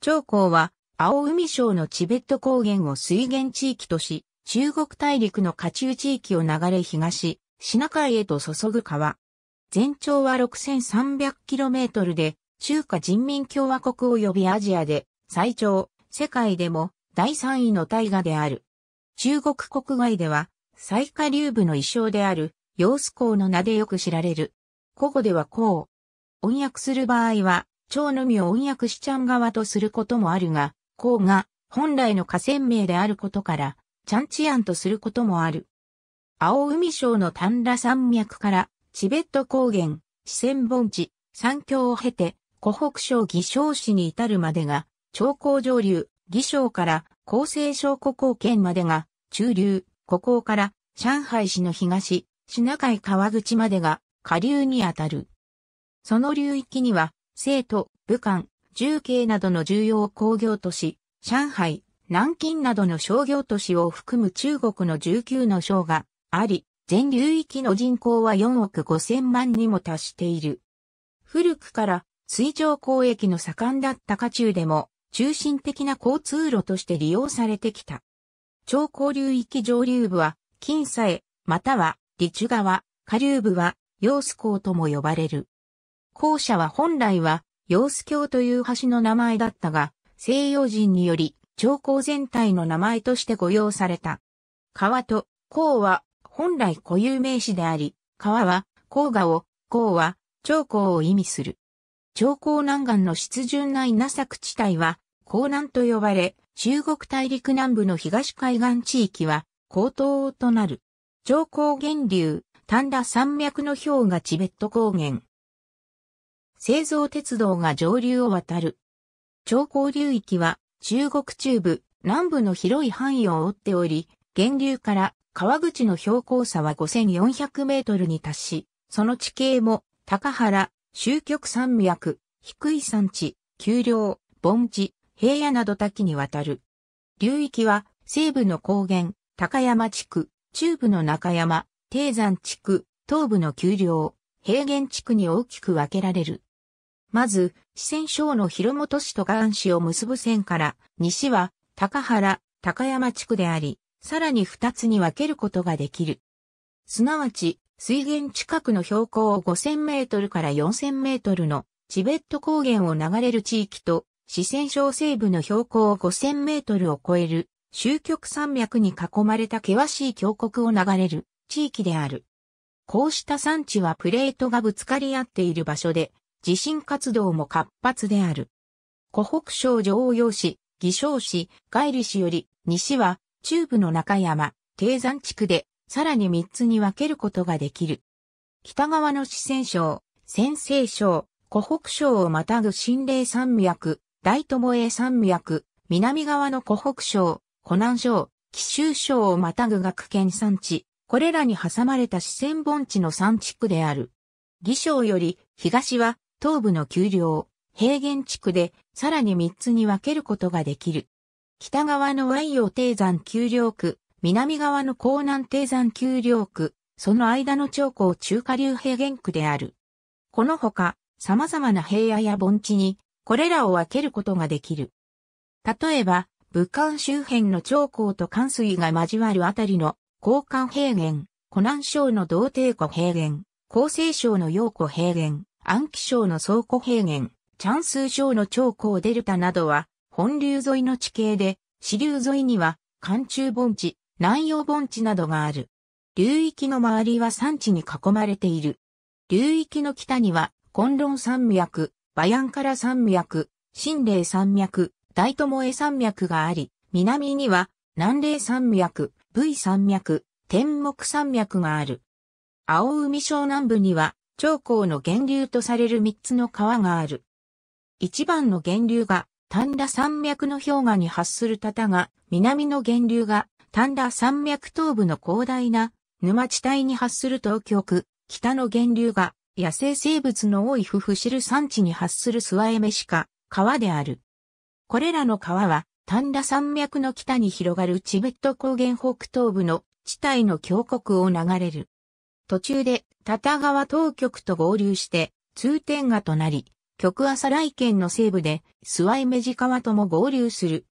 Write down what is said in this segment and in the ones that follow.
長江は、青海省のチベット高原を水源地域とし、中国大陸の下中地域を流れ東、シナ海へと注ぐ川。全長は 6300km で、中華人民共和国及びアジアで、最長、世界でも第3位の大河である。中国国外では、最下流部の衣装である、洋子港の名でよく知られる。古語ではこう。翻訳する場合は、町のみを音訳しちゃん側とすることもあるが、甲が本来の河川名であることから、ちゃんちやんとすることもある。青海省の丹羅山脈から、チベット高原、四川盆地、山峡を経て、湖北省義省市に至るまでが、長江上流、義省から厚生省湖高圏までが、中流、湖高から上海市の東、品海川口までが、下流にあたる。その流域には、成都、武漢、重慶などの重要工業都市、上海、南京などの商業都市を含む中国の19の省があり、全流域の人口は4億5千万にも達している。古くから水上交易の盛んだった渦中でも中心的な交通路として利用されてきた。超高流域上流部は金さえ、または、陸川、下流部は、陽子港とも呼ばれる。校舎は本来は、洋子橋という橋の名前だったが、西洋人により、長江全体の名前として御用された。川と江は本来固有名詞であり、川は黄河を、江は長江を意味する。長江南岸の湿潤な稲作地帯は、江南と呼ばれ、中国大陸南部の東海岸地域は、江東となる。上江源流、丹田山脈の氷河チベット高原、製造鉄道が上流を渡る。長江流域は中国中部、南部の広い範囲を覆っており、源流から川口の標高差は5400メートルに達し、その地形も高原、終局山脈、低い山地、丘陵、盆地、平野など多岐にわたる。流域は西部の高原、高山地区、中部の中山、低山地区、東部の丘陵、平原地区に大きく分けられる。まず、四川省の広本市と岩市を結ぶ線から、西は、高原、高山地区であり、さらに二つに分けることができる。すなわち、水源近くの標高5000メートルから4000メートルのチベット高原を流れる地域と、四川省西部の標高5000メートルを超える、終局山脈に囲まれた険しい峡谷を流れる地域である。こうした山地はプレートがぶつかり合っている場所で、地震活動も活発である。湖北省上陽市、義昌市、外里市より西は中部の中山、低山地区でさらに3つに分けることができる。北側の四川省、先西省、湖北省をまたぐ新霊山脈、大友栄山脈、南側の湖北省、湖南省、紀州省をまたぐ学研山地、これらに挟まれた四川盆地の山地区である。義省より東は東部の丘陵、平原地区でさらに3つに分けることができる。北側の和洋低山丘陵区、南側の江南低山丘陵区、その間の長江中華流平原区である。このほか、様々な平野や盆地に、これらを分けることができる。例えば、武漢周辺の長江と関水が交わるあたりの、江漢平原、湖南省の道帝湖平原、江西省の陽湖平原、安徽省の倉庫平原、チャンスー省の長江デルタなどは、本流沿いの地形で、支流沿いには、寒中盆地、南洋盆地などがある。流域の周りは山地に囲まれている。流域の北には、金論山脈、バヤンカラ山脈、新霊山脈、大友江山脈があり、南には、南霊山脈、V 山脈、天目山脈がある。青海省南部には、長江の源流とされる3つの川がある。一番の源流が丹田山脈の氷河に発するたが、南の源流が丹田山脈東部の広大な沼地帯に発する東京区、北の源流が野生生物の多いフフシル山地に発するスワエメシカ、川である。これらの川は、丹田山脈の北に広がるチベット高原北東部の地帯の峡谷を流れる。途中で、タタ川当局と合流して、通天河となり、極朝来県の西部で、スワイメジ川とも合流する。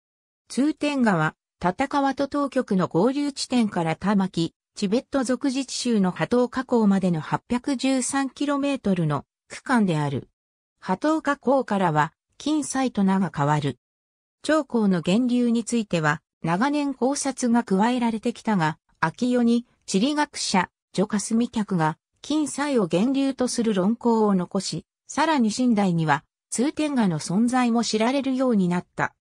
通天は、タタ川と当局の合流地点から玉木、チベット属自治州の波頭河口までの 813km の区間である。波頭河口からは、金サと名が変わる。長江の源流については、長年考察が加えられてきたが、秋代に地理学者、女霞客が、金祭を源流とする論考を残し、さらに新代には、通天画の存在も知られるようになった。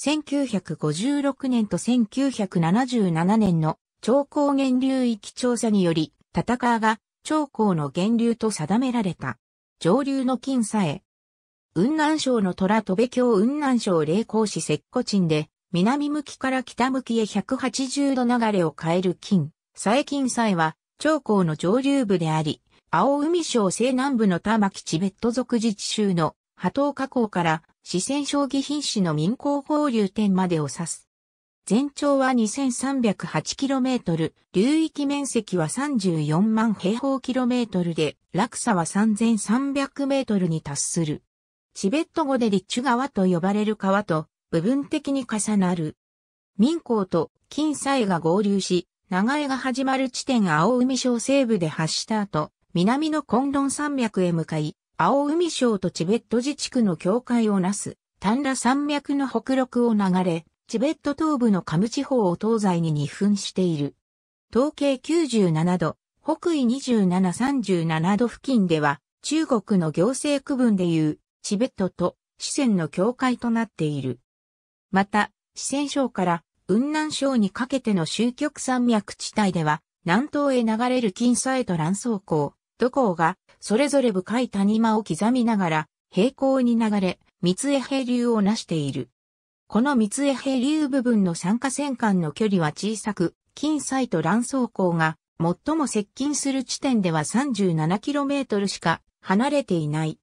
1956年と1977年の長江源流域調査により、戦川が長江の源流と定められた。上流の金え。雲南省の虎戸部京雲南省霊光市石古鎮で、南向きから北向きへ180度流れを変える金、佐江金えは、長江の上流部であり、青海省西南部の玉木チベット族自治州の波頭河口から四川省義品市の民工放流点までを指す。全長は 2308km、流域面積は34万平方キロメートルで、落差は3300メートルに達する。チベット語でリッチュ川と呼ばれる川と部分的に重なる。民工と金西が合流し、長江が始まる地点青海省西部で発した後、南のコンロン山脈へ向かい、青海省とチベット自治区の境界をなす、丹羅山脈の北陸を流れ、チベット東部のカム地方を東西に2分している。統計97度、北緯2737度付近では、中国の行政区分でいう、チベットと四川の境界となっている。また、四川省から雲南省にかけての終局山脈地帯では、南東へ流れる金沙と乱草港、土港が、それぞれ深い谷間を刻みながら、平行に流れ、三重平流を成している。この三重平流部分の参加線間の距離は小さく、金西と乱草港が最も接近する地点では 37km しか離れていない。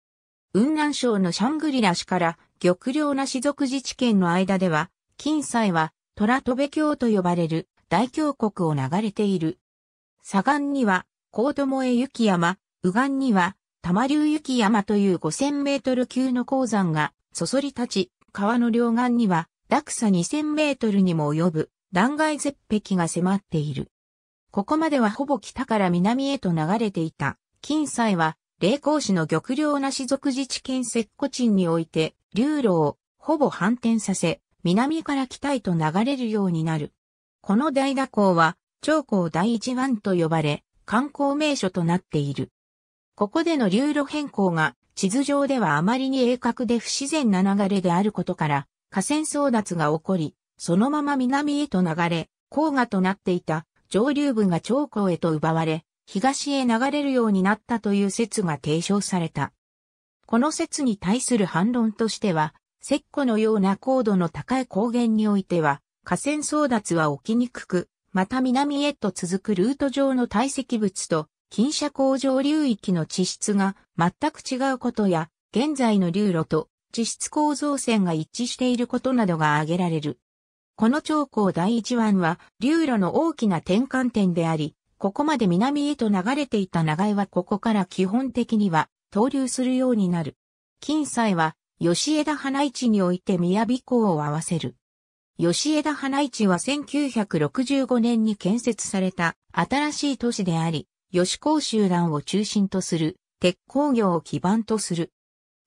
雲南省のシャングリラ市から玉良な氏族自治県の間では、金西は虎ベ峡と呼ばれる大峡谷を流れている。左岸には、高友江雪山、右岸には、玉竜雪山という5000メートル級の鉱山が、そそり立ち、川の両岸には、落差2000メートルにも及ぶ、断崖絶壁が迫っている。ここまではほぼ北から南へと流れていた。近西は、霊光市の玉領なし属自治県石古鎮において、流路をほぼ反転させ、南から北へと流れるようになる。この大蛇行は、長江第一湾と呼ばれ、観光名所となっている。ここでの流路変更が、地図上ではあまりに鋭角で不自然な流れであることから、河川争奪が起こり、そのまま南へと流れ、黄河となっていた上流部が長江へと奪われ、東へ流れるようになったという説が提唱された。この説に対する反論としては、石湖のような高度の高い高原においては、河川争奪は起きにくく、また南へと続くルート上の堆積物と、近斜工場流域の地質が全く違うことや、現在の流路と地質構造線が一致していることなどが挙げられる。この長江第一湾は流路の大きな転換点であり、ここまで南へと流れていた長江はここから基本的には投流するようになる。近西は吉枝花市において宮尾港を合わせる。吉枝花市は1965年に建設された新しい都市であり、吉港集団を中心とする鉄工業を基盤とする。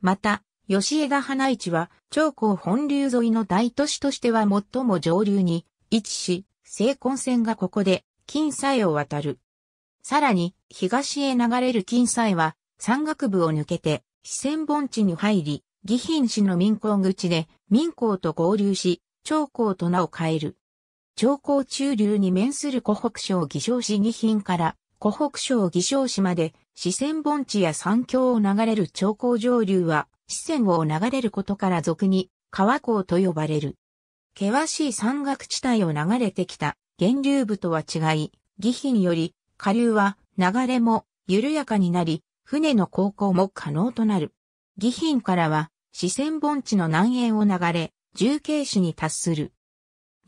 また、吉枝花市は長江本流沿いの大都市としては最も上流に位置し、西根線がここで金西を渡る。さらに、東へ流れる金西は山岳部を抜けて四川盆地に入り、義賓市の民港口で民港と合流し、長江と名を変える。長江中流に面する湖北省義昌市義賓から湖北省義昌市まで四川盆地や山峡を流れる長江上流は四川を流れることから俗に川港と呼ばれる。険しい山岳地帯を流れてきた源流部とは違い、義賓より下流は流れも緩やかになり、船の航行も可能となる。義賓からは四川盆地の南縁を流れ、重慶市に達する。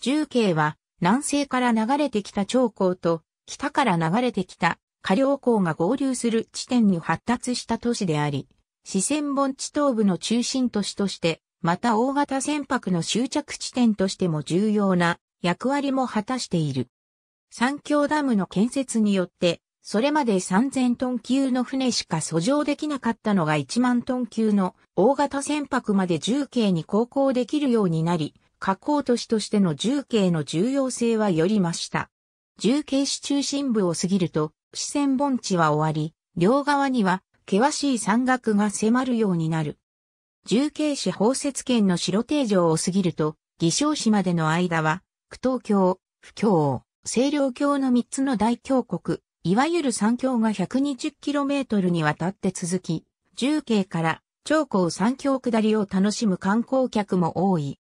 重慶は、南西から流れてきた長江と、北から流れてきた下梁江が合流する地点に発達した都市であり、四川盆地東部の中心都市として、また大型船舶の終着地点としても重要な役割も果たしている。三峡ダムの建設によってそれまで3000トン級の船しか遡上できなかったのが1万トン級の大型船舶まで重慶に航行できるようになり、河口都市としての重慶の重要性はより増した。重慶市中心部を過ぎると、四川盆地は終わり、両側には険しい山岳が迫るようになる。重慶市包摂圏の白定城を過ぎると、偽昌市までの間は、苦東京、不教、清涼京の三つの大峡谷、いわゆる山峡が 120km にわたって続き、重慶から長江山峡下りを楽しむ観光客も多い。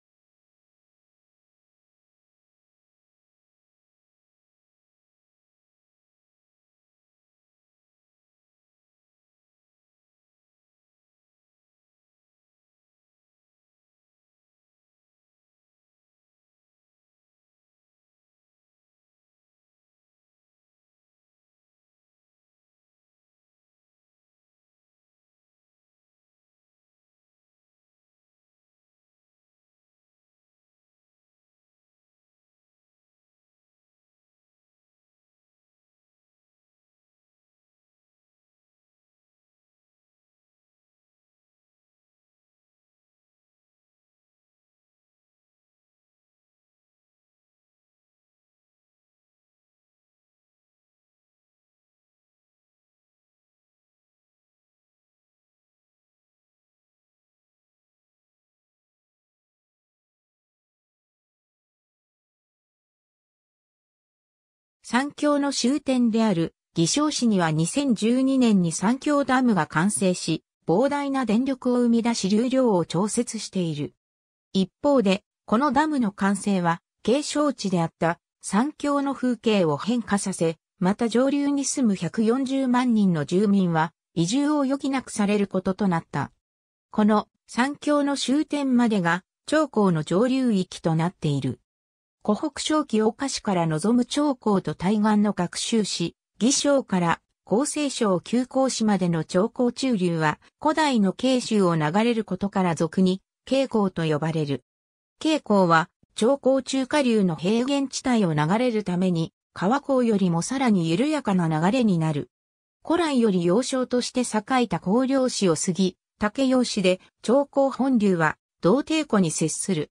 三峡の終点である偽証市には2012年に三峡ダムが完成し、膨大な電力を生み出し流量を調節している。一方で、このダムの完成は、景勝地であった三峡の風景を変化させ、また上流に住む140万人の住民は移住を余儀なくされることとなった。この三峡の終点までが長江の上流域となっている。湖北省清岡市から望む長江と対岸の学習市、義省から厚生省旧港市までの長江中流は古代の慶州を流れることから俗に慶江と呼ばれる。慶江は長江中下流の平原地帯を流れるために川江よりもさらに緩やかな流れになる。古来より要衝として栄えた高陵市を過ぎ、竹陽市で長江本流は同帝湖に接する。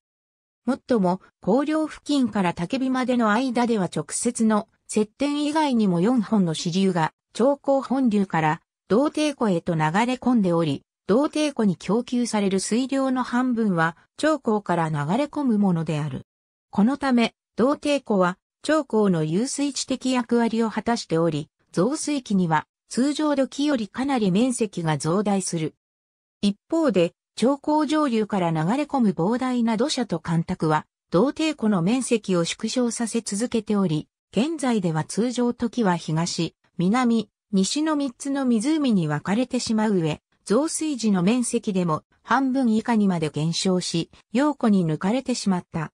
もっとも、高梁付近から竹火までの間では直接の接点以外にも4本の支流が、長江本流から同底湖へと流れ込んでおり、同底湖に供給される水量の半分は、長江から流れ込むものである。このため、同底湖は、長江の遊水地的役割を果たしており、増水期には、通常土器よりかなり面積が増大する。一方で、長江上流から流れ込む膨大な土砂と干拓は、同帝湖の面積を縮小させ続けており、現在では通常時は東、南、西の3つの湖に分かれてしまう上、増水時の面積でも半分以下にまで減少し、陽湖に抜かれてしまった。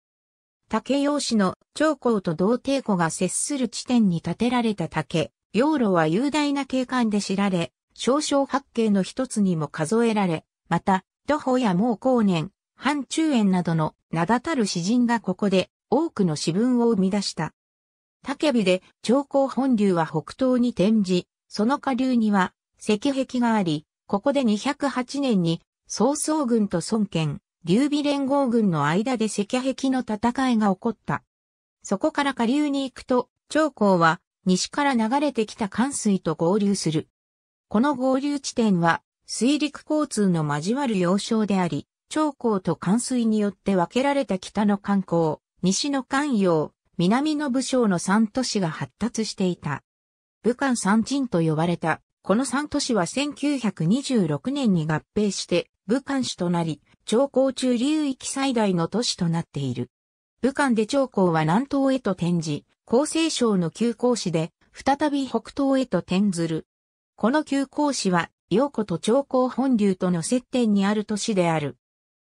竹陽市の長江と同帝湖が接する地点に建てられた竹、陽路は雄大な景観で知られ、少々八景の一つにも数えられ、また、徒歩や毛光年、半中園などの名だたる詩人がここで多くの詩文を生み出した。竹火で長江本流は北東に転じ、その下流には石壁があり、ここで208年に曹操軍と孫権、劉備連合軍の間で石壁の戦いが起こった。そこから下流に行くと、長江は西から流れてきた関水と合流する。この合流地点は水陸交通の交わる要衝であり、長江と関水によって分けられた北の観光、西の関陽、南の武将の三都市が発達していた。武漢三鎮と呼ばれた、この三都市は1926年に合併して武漢市となり、長江中流域最大の都市となっている。武漢で長江は南東へと転じ、厚生省の旧江市で、再び北東へと転ずる。この旧江市は陽子と長江本流との接点にある都市である。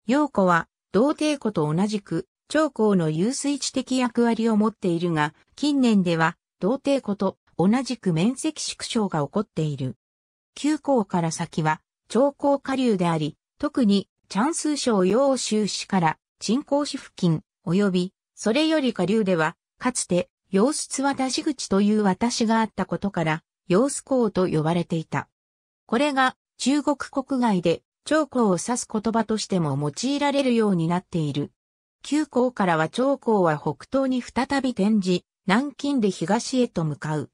陽子は、同帝湖と同じく、長江の遊水地的役割を持っているが、近年では、同帝湖と同じく面積縮小が起こっている。旧港から先は、長江下流であり、特に、チャンス省陽州市から、鎮江市付近、及び、それより下流では、かつて、洋室渡し口という渡しがあったことから、洋子港と呼ばれていた。これが中国国外で長江を指す言葉としても用いられるようになっている。旧江からは長江は北東に再び転じ、南京で東へと向かう。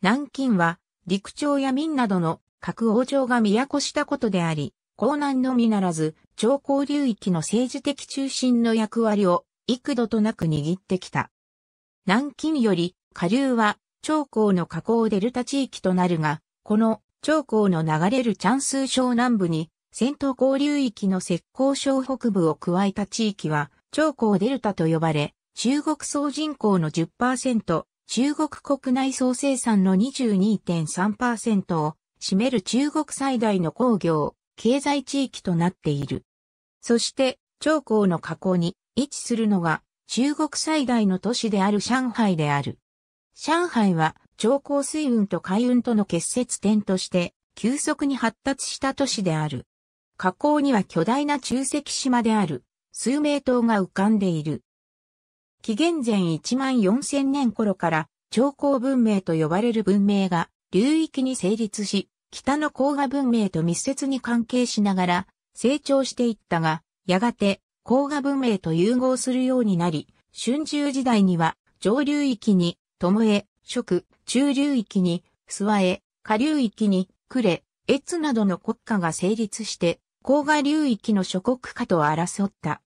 南京は陸朝や民などの各王朝が都したことであり、江南のみならず、長江流域の政治的中心の役割を幾度となく握ってきた。南京より下流は長江の河口デルタ地域となるが、この長江の流れるンス。省南部に、戦闘交流域の石膏省北部を加えた地域は、長江デルタと呼ばれ、中国総人口の10%、中国国内総生産の22.3%を占める中国最大の工業、経済地域となっている。そして、長江の河口に位置するのが中国最大の都市である上海である。上海は超高水雲と海雲との結節点として急速に発達した都市である。河口には巨大な中石島である数名島が浮かんでいる。紀元前1万4000年頃から超高文明と呼ばれる文明が流域に成立し、北の黄河文明と密接に関係しながら成長していったが、やがて黄河文明と融合するようになり、春秋時代には上流域に、え、食、中流域に、諏訪へ、下流域に、呉、越などの国家が成立して、黄河流域の諸国家と争った。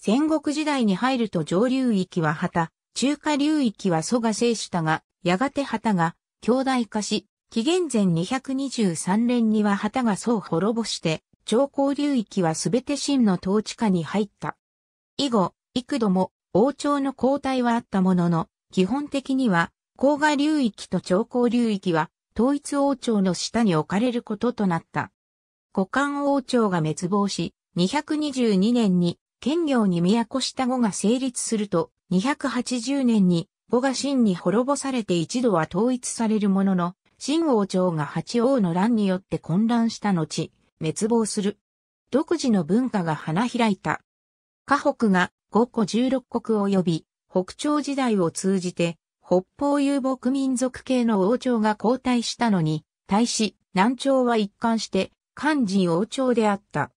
戦国時代に入ると上流域は旗、中下流域は蘇が制したが、やがて旗が兄弟化し、紀元前223年には旗が蘇を滅ぼして、長江流域はすべて秦の統治下に入った。以後、幾度も王朝の交代はあったものの、基本的には黄河流域と長江流域は統一王朝の下に置かれることとなった。五漢王朝が滅亡し、222年に県業に都下後が成立すると、280年に後が真に滅ぼされて一度は統一されるものの、秦王朝が八王の乱によって混乱した後、滅亡する。独自の文化が花開いた。河北が五個十六国及び北朝時代を通じて北方遊牧民族系の王朝が交代したのに、対し、南朝は一貫して、漢人王朝であった。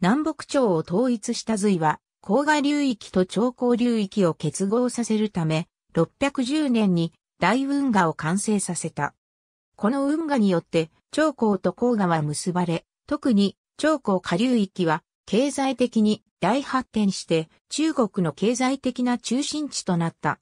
南北朝を統一した隋は、黄河流域と長江流域を結合させるため、610年に大運河を完成させた。この運河によって、長江と黄河は結ばれ、特に長江下流域は経済的に大発展して中国の経済的な中心地となった。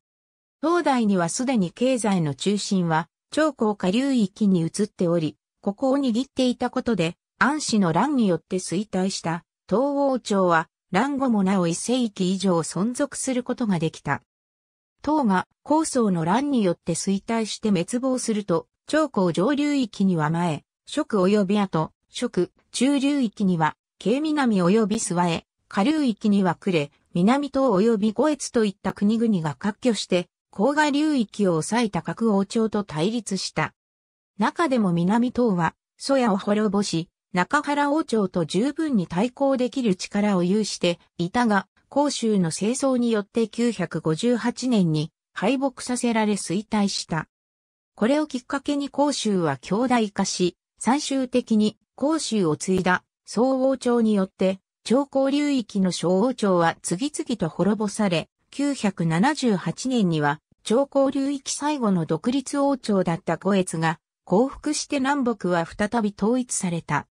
東大にはすでに経済の中心は、長江下流域に移っており、ここを握っていたことで、安氏の乱によって衰退した東王朝は、乱後もなお一世紀以上存続することができた。唐が高層の乱によって衰退して滅亡すると、長江上流域には前、食及び後、食、中流域には、京南及び諏訪へ、下流域には呉、南東及び五越といった国々が割拠して、黄河流域を抑えた各王朝と対立した。中でも南東は、蘇野を滅ぼし、中原王朝と十分に対抗できる力を有していたが、甲州の清掃によって958年に敗北させられ衰退した。これをきっかけに甲州は強大化し、最終的に甲州を継いだ総王朝によって、長江流域の小王朝は次々と滅ぼされ、978年には長江流域最後の独立王朝だった五越が、降伏して南北は再び統一された。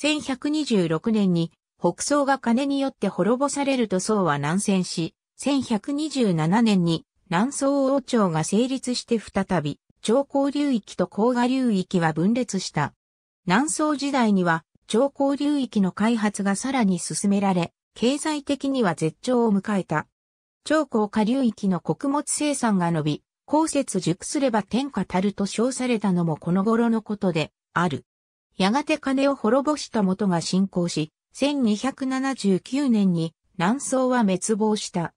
1126年に北宋が金によって滅ぼされると宋は南戦し、1127年に南宋王朝が成立して再び、長江流域と黄河流域は分裂した。南宋時代には長江流域の開発がさらに進められ、経済的には絶頂を迎えた。長江下流域の穀物生産が伸び、後節熟すれば天下たると称されたのもこの頃のことである。やがて金を滅ぼした元が進行し、1279年に南宋は滅亡した。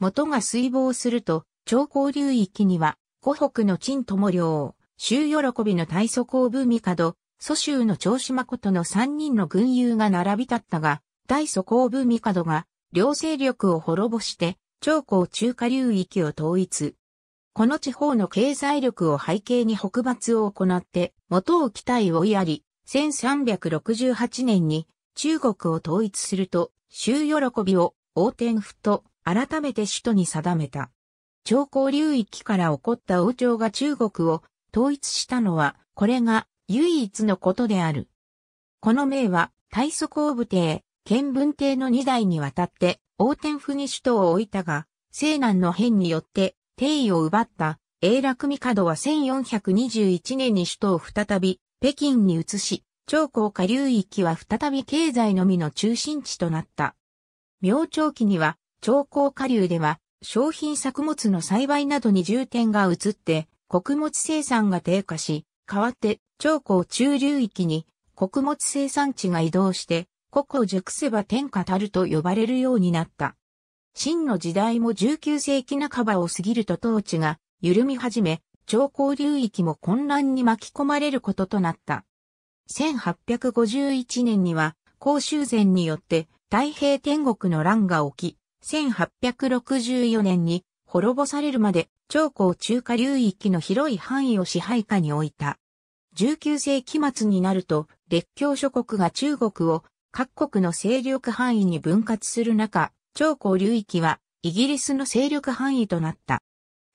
元が水亡すると、長江流域には、湖北の陳友良、周喜びの大祖公文帝、蘇州の長島ことの三人の軍友が並び立ったが、大祖公文帝が、両勢力を滅ぼして、長江中華流域を統一。この地方の経済力を背景に北伐を行って元を期待をやり、1368年に中国を統一すると、州喜びを王天府と改めて首都に定めた。長江流域から起こった王朝が中国を統一したのは、これが唯一のことである。この名は、大祖公武帝、建文帝の2代にわたって大天府に首都を置いたが、西南の変によって帝位を奪った永楽帝は1421年に首都を再び北京に移し、長江下流域は再び経済のみの中心地となった。明朝期には、長江下流では、商品作物の栽培などに重点が移って、穀物生産が低下し、代わって長江中流域に穀物生産地が移動して、こを熟せば天下たると呼ばれるようになった。秦の時代も19世紀半ばを過ぎると統治が緩み始め、長江流域も混乱に巻き込まれることとなった。1851年には、公州前によって太平天国の乱が起き、1864年に滅ぼされるまで長江中華流域の広い範囲を支配下に置いた。19世紀末になると、列強諸国が中国を各国の勢力範囲に分割する中、超高流域はイギリスの勢力範囲となった。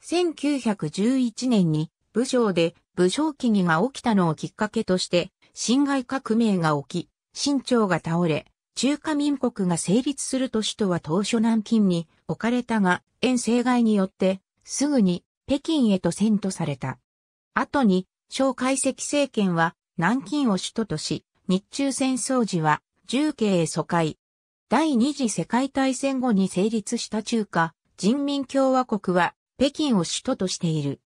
1911年に武将で武将起義が起きたのをきっかけとして、侵害革命が起き、清朝が倒れ、中華民国が成立する都市とは当初南京に置かれたが、遠征外によって、すぐに北京へと遷都された。後に、蒋介石政権は南京を首都とし、日中戦争時は重慶疎開。第二次世界大戦後に成立した中華人民共和国は北京を首都としている。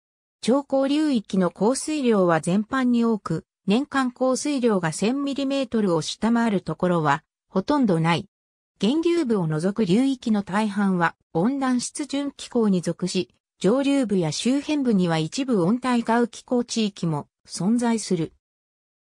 超高流域の降水量は全般に多く、年間降水量が1 0 0 0ミリメートルを下回るところはほとんどない。源流部を除く流域の大半は温暖湿潤気候に属し、上流部や周辺部には一部温帯が雨気候地域も存在する。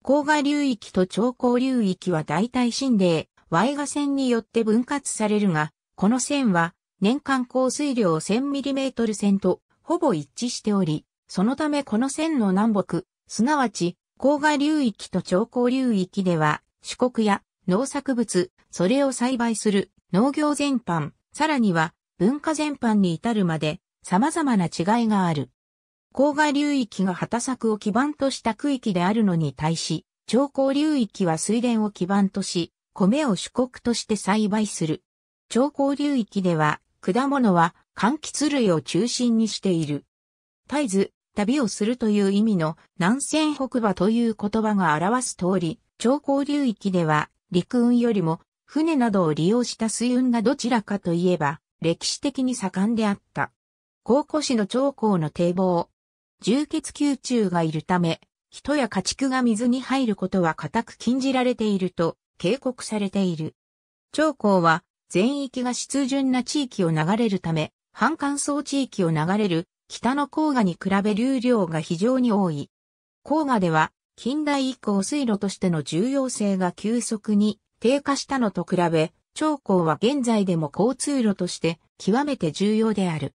黄河流域と長江流域は大体心霊、ワイガ線によって分割されるが、この線は年間降水量 1000mm 線とほぼ一致しており、そのためこの線の南北、すなわち黄河流域と長江流域では、四国や農作物、それを栽培する農業全般、さらには文化全般に至るまで様々な違いがある。高河流域が畑作を基盤とした区域であるのに対し、長江流域は水田を基盤とし、米を主国として栽培する。長江流域では、果物は柑橘類を中心にしている。絶えず、旅をするという意味の南線北馬という言葉が表す通り、長江流域では陸運よりも船などを利用した水運がどちらかといえば歴史的に盛んであった。高古市の長江の堤防、重血球虫がいるため、人や家畜が水に入ることは固く禁じられていると警告されている。長江は全域が湿潤な地域を流れるため、半乾燥地域を流れる北の黄河に比べ流量が非常に多い。黄河では近代以降水路としての重要性が急速に低下したのと比べ、長江は現在でも交通路として極めて重要である。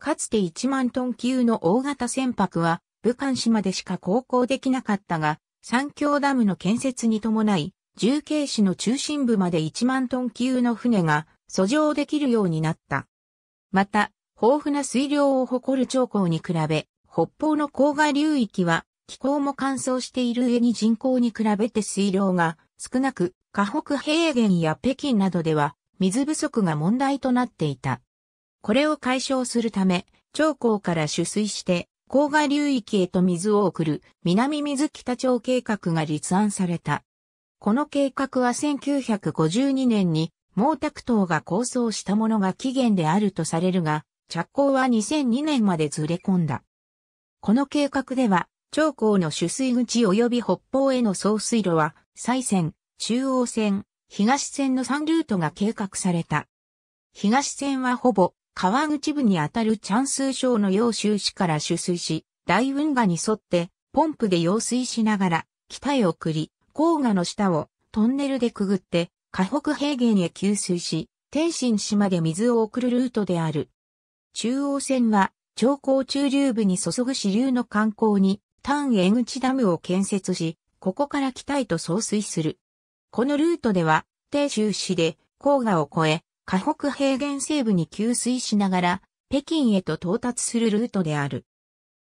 かつて1万トン級の大型船舶は、武漢市までしか航行できなかったが、三峡ダムの建設に伴い、重慶市の中心部まで1万トン級の船が遡上できるようになった。また、豊富な水量を誇る長江に比べ、北方の黄河流域は気候も乾燥している上に人口に比べて水量が少なく、河北平原や北京などでは水不足が問題となっていた。これを解消するため、長江から取水して、黄河流域へと水を送る南水北町計画が立案された。この計画は1952年に毛沢東が構想したものが起源であるとされるが、着工は2002年までずれ込んだ。この計画では、長江の取水口及び北方への送水路は、西線、中央線、東線の3ルートが計画された。東線はほぼ川口部にあたるチャンス省の揚州市から取水し、大運河に沿ってポンプで揚水しながら北へ送り、黄河の下をトンネルでくぐって河北平原へ給水し、天津市まで水を送るルートである。中央線は、長江中流部に注ぐ支流の観光に、丹江口ダムを建設し、ここから北へと送水する。このルートでは、低州市で、黄河を越え、河北平原西部に給水しながら、北京へと到達するルートである。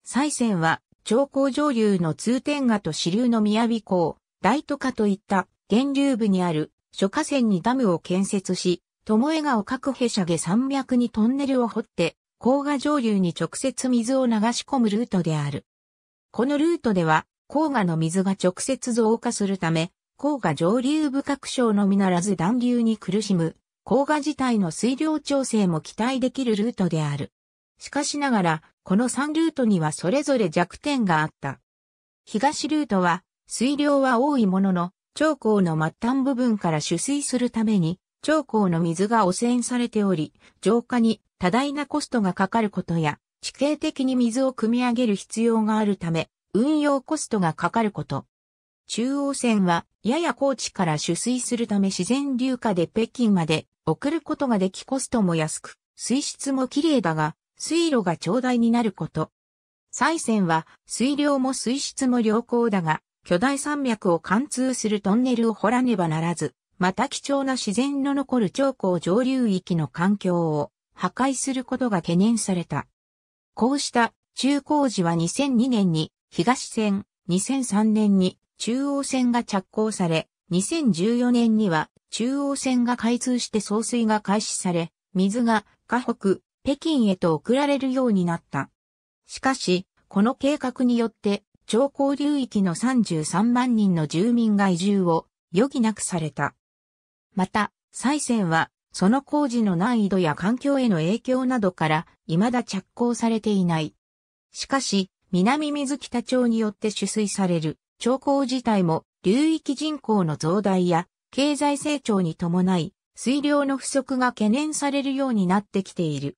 西線は、長江上流の通天河と支流の宮尾港、大都河といった源流部にある諸河川にダムを建設し、巴川各へ社下山脈にトンネルを掘って、黄河上流に直接水を流し込むルートである。このルートでは、黄河の水が直接増加するため、黄河上流部各省のみならず暖流に苦しむ黄河自体の水量調整も期待できるルートである。しかしながら、この3ルートにはそれぞれ弱点があった。東ルートは、水量は多いものの、長江の末端部分から取水するために、長江の水が汚染されており、浄化に多大なコストがかかることや、地形的に水を汲み上げる必要があるため、運用コストがかかること。中央線は、やや高地から取水するため自然流下で北京まで送ることができコストも安く、水質も綺麗だが、水路が長大になること。西線は、水量も水質も良好だが、巨大山脈を貫通するトンネルを掘らねばならず、また貴重な自然の残る長江上流域の環境を破壊することが懸念された。こうした中工事は2002年に東線、2003年に中央線が着工され、2014年には中央線が開通して送水が開始され、水が河北、北京へと送られるようになった。しかし、この計画によって、長江流域の33万人の住民が移住を余儀なくされた。また、西線は、その工事の難易度や環境への影響などから、未だ着工されていない。しかし、南水北町によって取水される、長江自体も流域人口の増大や経済成長に伴い水量の不足が懸念されるようになってきている。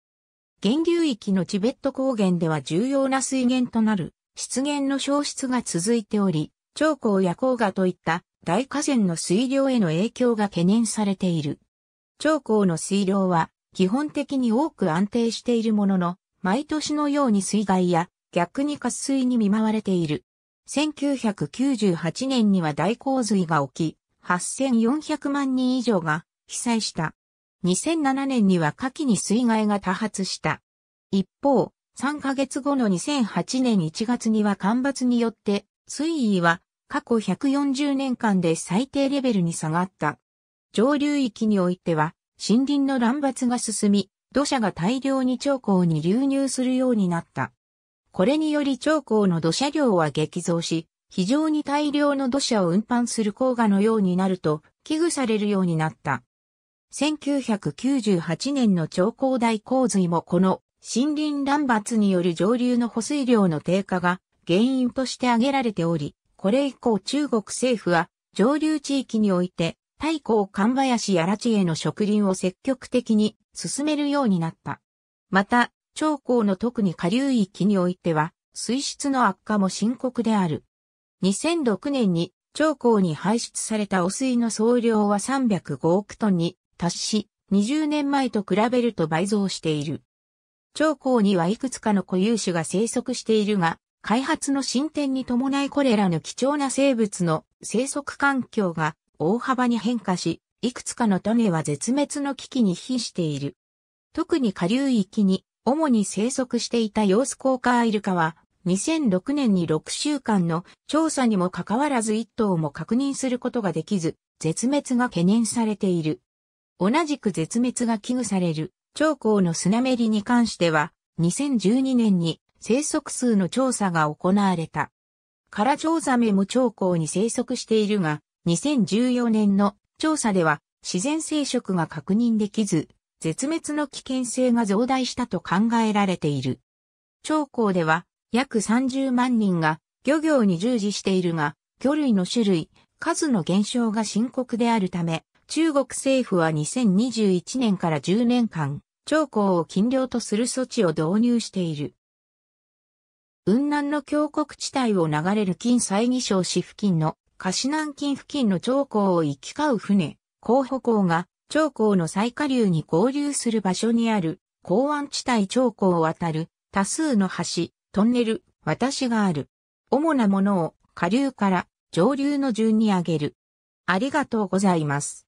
源流域のチベット高原では重要な水源となる湿原の消失が続いており、長江や黄河といった大河川の水量への影響が懸念されている。長江の水量は基本的に多く安定しているものの、毎年のように水害や逆に渇水に見舞われている。1998年には大洪水が起き、8400万人以上が被災した。2007年には夏季に水害が多発した。一方、3ヶ月後の2008年1月には干ばつによって水位は過去140年間で最低レベルに下がった。上流域においては森林の乱伐が進み、土砂が大量に長江に流入するようになった。これにより長江の土砂量は激増し、非常に大量の土砂を運搬する黄河のようになると危惧されるようになった。1998年の長江大洪水もこの森林乱伐による上流の保水量の低下が原因として挙げられており、これ以降中国政府は上流地域において太江神林や拉致への植林を積極的に進めるようになった。また、長江の特に下流域においては、水質の悪化も深刻である。2006年に長江に排出された汚水の総量は305億トンに達し、20年前と比べると倍増している。長江にはいくつかの固有種が生息しているが、開発の進展に伴いこれらの貴重な生物の生息環境が大幅に変化し、いくつかの種は絶滅の危機に瀕している。特に下流域に主に生息していたヨースコーカーイルカは、2006年に6週間の調査にもかかわらず1頭も確認することができず、絶滅が懸念されている。同じく絶滅が危惧される長江のスナメリに関しては、2012年に生息数の調査が行われた。カラチョウザメも長江に生息しているが、2014年の調査では自然生殖が確認できず、絶滅の危険性が増大したと考えられている。長江では約30万人が漁業に従事しているが、魚類の種類、数の減少が深刻であるため、中国政府は2021年から10年間、長江を禁漁とする措置を導入している。雲南の峡谷地帯を流れる金西義省市付近の、河南近付近の長江を行き交う船、候補港が長江の最下流に合流する場所にある、港湾地帯長江を渡る、多数の橋、トンネル、私がある。主なものを下流から上流の順に上げる。ありがとうございます。